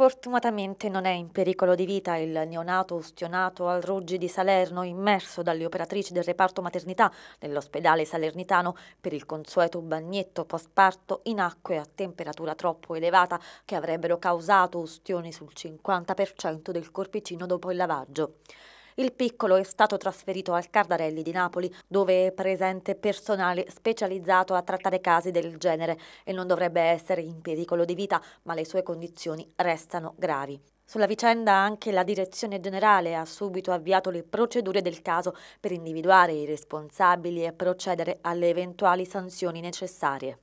Fortunatamente non è in pericolo di vita il neonato ustionato al Ruggi di Salerno, immerso dalle operatrici del reparto maternità nell'ospedale salernitano per il consueto bagnetto post-parto in acque a temperatura troppo elevata che avrebbero causato ustioni sul 50% del corpicino dopo il lavaggio. Il piccolo è stato trasferito al Cardarelli di Napoli, dove è presente personale specializzato a trattare casi del genere e non dovrebbe essere in pericolo di vita, ma le sue condizioni restano gravi. Sulla vicenda anche la Direzione Generale ha subito avviato le procedure del caso per individuare i responsabili e procedere alle eventuali sanzioni necessarie.